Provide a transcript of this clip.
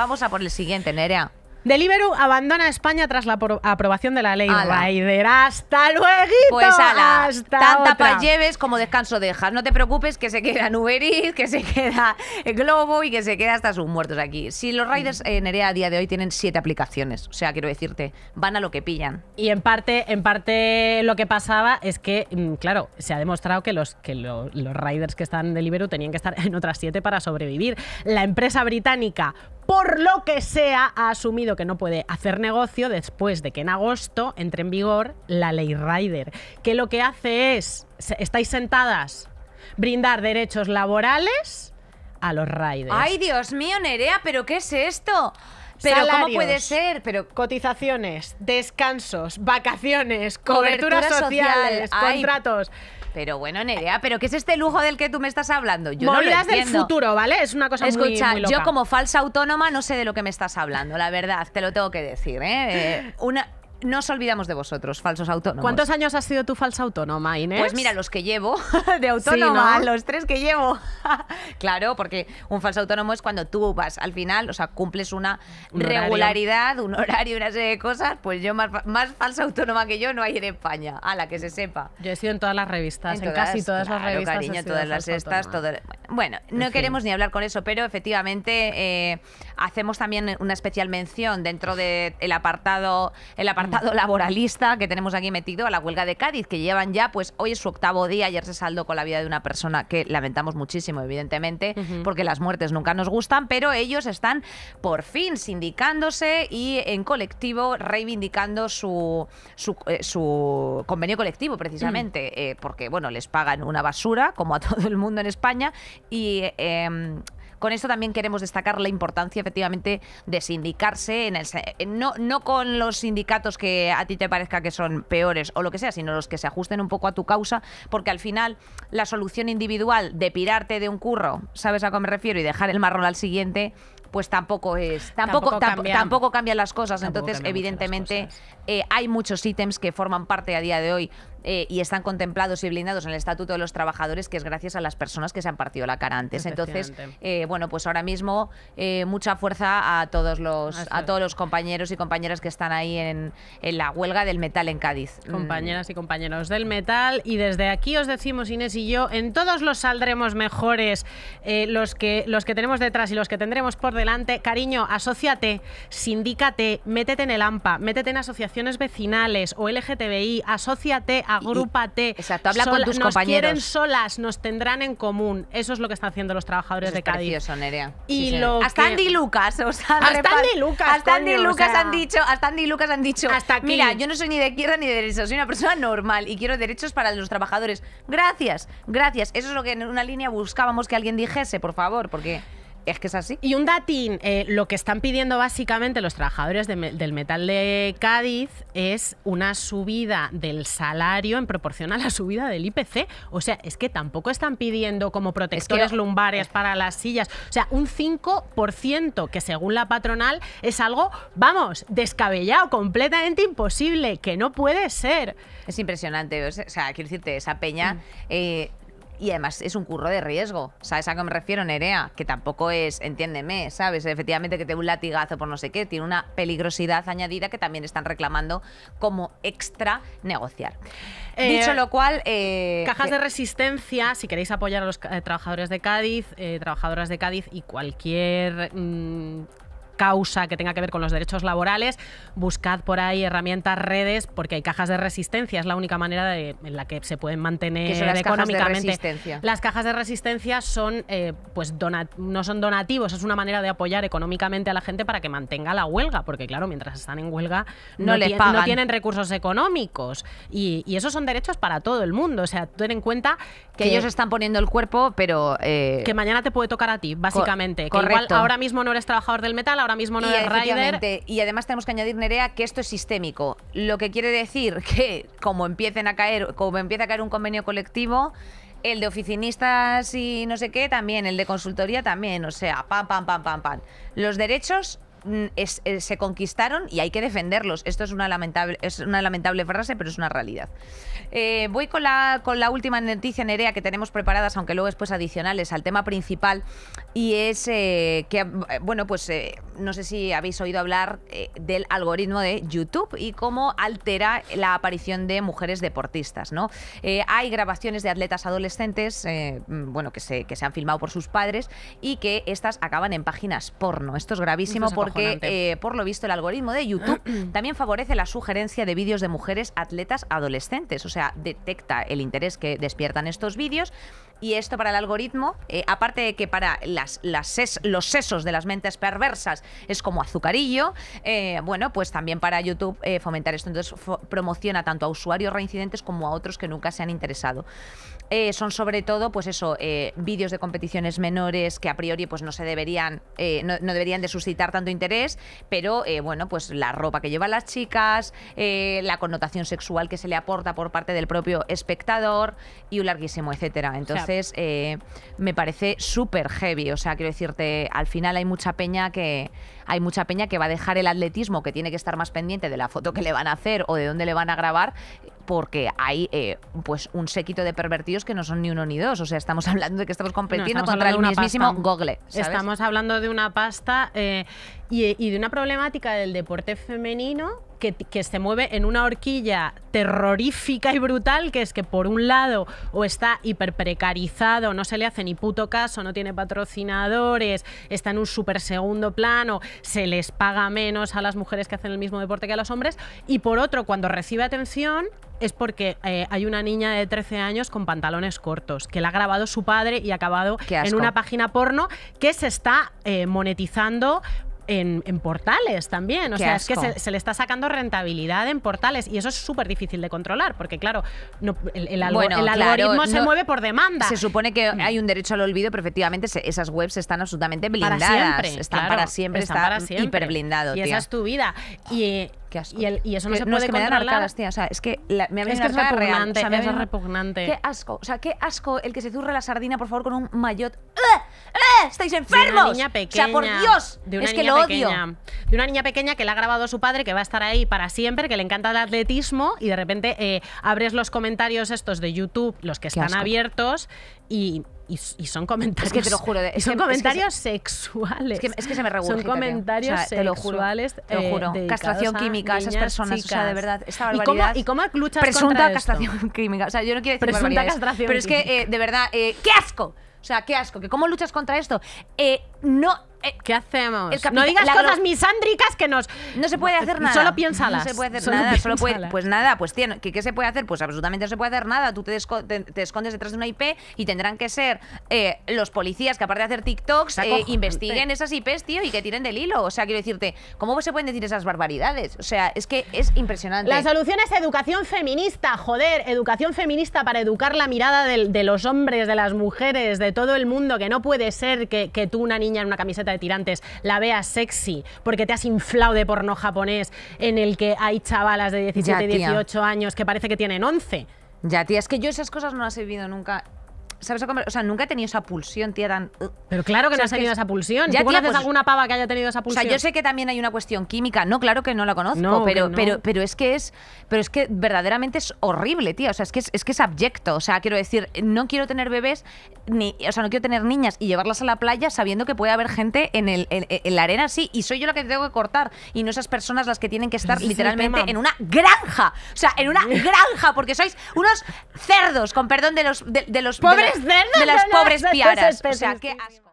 Vamos a por el siguiente, Nerea. Deliveroo abandona España tras la aprobación de la ley ¡Hasta luego! Pues ala, tanta lleves como descanso dejas. No te preocupes que se queda Uber que se queda Globo y que se queda hasta sus muertos aquí. Si los riders, mm. en eh, Nerea a día de hoy tienen siete aplicaciones, o sea, quiero decirte, van a lo que pillan. Y en parte, en parte lo que pasaba es que, mm, claro, se ha demostrado que los, que los Riders que están en Deliveroo tenían que estar en otras siete para sobrevivir. La empresa británica por lo que sea, ha asumido que no puede hacer negocio después de que en agosto entre en vigor la ley Rider, que lo que hace es, estáis sentadas, brindar derechos laborales a los riders. Ay, Dios mío, Nerea, pero ¿qué es esto? Pero ¿cómo puede ser? Pero cotizaciones, descansos, vacaciones, coberturas, sociales, social. contratos. Pero bueno, Nerea, ¿pero qué es este lujo del que tú me estás hablando? Yo no lo entiendo. del futuro, ¿vale? Es una cosa Escucha, muy, muy loca. yo como falsa autónoma no sé de lo que me estás hablando, la verdad, te lo tengo que decir, eh, eh una, no os olvidamos de vosotros, falsos autónomos. ¿Cuántos años has sido tú falsa autónoma, Inés? Pues mira, los que llevo de autónoma, los tres que llevo. claro, porque un falso autónomo es cuando tú vas al final, o sea, cumples una regularidad, un horario, una serie de cosas. Pues yo, más, falsa autónoma que yo, no hay en España, a la que se sepa. Yo he sido en todas las revistas, en, casi todas las revistas. cariño, todas las estas, todas. Bueno, no queremos ni hablar con eso, pero efectivamente eh, hacemos también una especial mención dentro del el apartado, el apartado mm. laboralista que tenemos aquí metido a la huelga de Cádiz, que llevan ya, pues hoy es su octavo día, ayer se saldó con la vida de una persona que lamentamos muchísimo, evidentemente, porque las muertes nunca nos gustan, pero ellos están por fin sindicándose y en colectivo reivindicando su, su, eh, convenio colectivo, precisamente, mm. eh, porque, bueno, les pagan una basura, como a todo el mundo en España, y em, con esto también queremos destacar la importancia efectivamente de sindicarse, en el, no, no con los sindicatos que a ti te parezca que son peores o lo que sea, sino los que se ajusten un poco a tu causa, porque al final la solución individual de pirarte de un curro, ¿sabes a qué me refiero? Y dejar el marrón al siguiente, pues tampoco es tampoco tampoco, cambian, las cosas entonces evidentemente eh, hay muchos ítems que forman parte a día de hoy eh, y están contemplados y blindados en el Estatuto de los Trabajadores, que es gracias a las personas que se han partido la cara antes. Entonces, eh, bueno, pues ahora mismo eh, mucha fuerza a todos los a todos los compañeros y compañeras que están ahí en, en la huelga del metal en Cádiz. Mm. Compañeras y compañeros del metal. Y desde aquí os decimos, Inés y yo, en todos los saldremos mejores los, que, los que tenemos detrás y los que tendremos por delante. Cariño, asóciate, sindícate, métete en el AMPA, métete en asociaciones vecinales o LGTBI, asóciate agrúpate. exacto, habla con tus nos compañeros. Nos quieren solas, nos tendrán en común. Eso es lo que están haciendo los trabajadores de Cádiz. Precioso, Nerea. Y hasta Andy Lucas, o sea, hasta Andy Lucas, han dicho, hasta Andy Lucas han dicho, mira, yo no soy ni de izquierda ni de derecha, soy una persona normal y quiero derechos para los trabajadores. Gracias, gracias. Eso es lo que en una línea buscábamos que alguien dijese, por favor, porque es que es así. Y un datín, eh, lo que están pidiendo básicamente los trabajadores del metal de Cádiz es una subida del salario en proporción a la subida del IPC. O sea, es que tampoco están pidiendo como protectores lumbares para las sillas. O sea, un 5% que según la patronal es algo, vamos, descabellado, completamente imposible, que no puede ser. Es impresionante. O sea, quiero decirte, esa peña... Mm. Eh, y además es un curro de riesgo. ¿Sabes a qué me refiero, Nerea? Que tampoco es, entiéndeme, ¿sabes? Efectivamente que te un latigazo por no sé qué, tiene una peligrosidad añadida que también están reclamando como extra negociar. Eh, Dicho lo cual... Eh, cajas de resistencia, si queréis apoyar a los eh, trabajadores de Cádiz, trabajadoras de Cádiz y cualquier... Mm, causa que tenga que ver con los derechos laborales, buscad por ahí herramientas, redes, porque hay cajas de resistencia, es la única manera en la que se pueden mantener económicamente. las cajas de resistencia son, eh, pues, no son donativos, es una manera de apoyar económicamente a la gente para que mantenga la huelga, porque claro, mientras están en huelga no, tienen recursos económicos y, esos son derechos para todo el mundo. O sea, ten en cuenta que, ellos están poniendo el cuerpo, pero... Eh, que mañana te puede tocar a ti, básicamente. que igual ahora mismo no eres trabajador del metal, ahora mismo y Y además tenemos que añadir, Nerea, que esto es sistémico. Lo que quiere decir que como empiecen a caer, como empieza a caer un convenio colectivo, el de oficinistas y no sé qué también, el de consultoría también, o sea, pam, pam, pam, pam, pam. Los derechos Mm, eh, se conquistaron y hay que defenderlos. Esto es una lamentable, es una lamentable frase, pero es una realidad. Eh, voy con la, con la última noticia, Nerea, que tenemos preparadas, aunque luego después adicionales, al tema principal, y es eh, que, bueno, pues no sé si habéis oído hablar del algoritmo de YouTube y cómo altera la aparición de mujeres deportistas, ¿no? hay grabaciones de atletas adolescentes, mm, bueno, que se, que se han filmado por sus padres y que estas acaban en páginas porno. Esto es gravísimo porque eh, por lo visto el algoritmo de YouTube también favorece la sugerencia de vídeos de mujeres atletas adolescentes, o sea, detecta el interés que despiertan estos vídeos y esto para el algoritmo, eh, aparte de que para las, las los sesos de las mentes perversas es como azucarillo, eh, bueno, pues también para YouTube eh, fomentar esto. Entonces promociona tanto a usuarios reincidentes como a otros que nunca se han interesado. son sobre todo, pues eso, vídeos de competiciones menores que a priori pues no se deberían, no, deberían de suscitar tanto interés, pero bueno, pues la ropa que llevan las chicas, la connotación sexual que se le aporta por parte del propio espectador y un larguísimo etcétera. Entonces, eh, me parece súper heavy. O sea, quiero decirte, al final hay mucha peña que hay mucha peña que va a dejar el atletismo, que tiene que estar más pendiente de la foto que le van a hacer o de dónde le van a grabar, porque hay eh, pues un séquito de pervertidos que no son ni uno ni dos. O sea, estamos hablando de que estamos compitiendo contra el mismísimo Google. Estamos hablando de una pasta eh, y de una problemática del deporte femenino que, se mueve en una horquilla terrorífica y brutal, que es que por un lado o está hiperprecarizado, no se le hace ni puto caso, no tiene patrocinadores, está en un súper segundo plano, se les paga menos a las mujeres que hacen el mismo deporte que a los hombres, y por otro, cuando recibe atención, es porque eh, hay una niña de 13 años con pantalones cortos, que la ha grabado su padre y ha acabado en una página porno que se está eh, monetizando en, portales también. O sea, es que se, le está sacando rentabilidad en portales y eso es súper difícil de controlar porque, claro, no, el, algoritmo se mueve por demanda. Se supone que mm. hay un derecho al olvido, pero efectivamente esas webs están absolutamente blindadas. están para siempre, están hiperblindados. Y esa es tu vida. Y, y, eso no se puede no, es que O sea, es que me ha es que es repugnante, Qué asco. O sea, qué asco el que se zurre la sardina, por favor, con un mayot. ¡Eh! ¡Eh! ¡Estáis enfermos! De una niña pequeña. O sea, por Dios. es que lo odio. De una niña pequeña que le ha grabado a su padre, que va a estar ahí para siempre, que le encanta el atletismo y de repente eh, abres los comentarios estos de YouTube, los que están abiertos y y, son comentarios. Es que te lo juro. son comentarios sexuales. Es que, se me regurgita. Son comentarios o sea, te lo sexuales. Te lo eh, juro. Eh, castración química, esas personas. O sea, de verdad, esta barbaridad. ¿Y cómo, y cómo luchas Presunta contra castración química. O sea, yo no quiero decir Presunta castración Pero es que, eh, de verdad, eh, ¡qué asco! O sea, qué asco, que cómo luchas contra esto. Eh, no, eh, ¿Qué hacemos? No digas cosas misándricas que nos. No se puede hacer nada. Solo piénsalas. No se puede hacer nada. pues nada, pues tío, ¿qué, se puede hacer? Pues absolutamente no se puede hacer nada. Tú te, escondes detrás de una IP y tendrán que ser eh, los policías que, aparte de hacer TikToks, eh, investiguen esas IPs, tío, y que tiren del hilo. O sea, quiero decirte, ¿cómo se pueden decir esas barbaridades? O sea, es que es impresionante. La solución es educación feminista, joder, educación feminista para educar la mirada de, los hombres, de las mujeres, de todo el mundo, que no puede ser que tú, una niña en una camiseta de tirantes, la veas sexy porque te has inflado de porno japonés en el que hay chavalas de 17, y 18 años que parece que tienen 11. Ya, tía, es que yo esas cosas no las he vivido nunca ¿sabes? O sea, nunca he tenido esa pulsión, tía, tan... Uh. Pero claro que no has tenido esa pulsión. Ya, ¿Tú conoces pues alguna pava que haya tenido esa pulsión? O sea, yo sé que también hay una cuestión química. No, claro que no la conozco, pero, pero, pero es que es... Pero es que verdaderamente es horrible, tía. O sea, es que es, es, que es abyecto. O sea, quiero decir, no quiero tener bebés, ni, o sea, no quiero tener niñas y llevarlas a la playa sabiendo que puede haber gente en, el, en, la arena así. Y soy yo la que tengo que cortar. Y no esas personas las que tienen que estar literalmente en una granja. O sea, en una granja, porque sois unos cerdos, con perdón de los, de, los, de ¿eh? De las pobres piaras. O sea, que asco.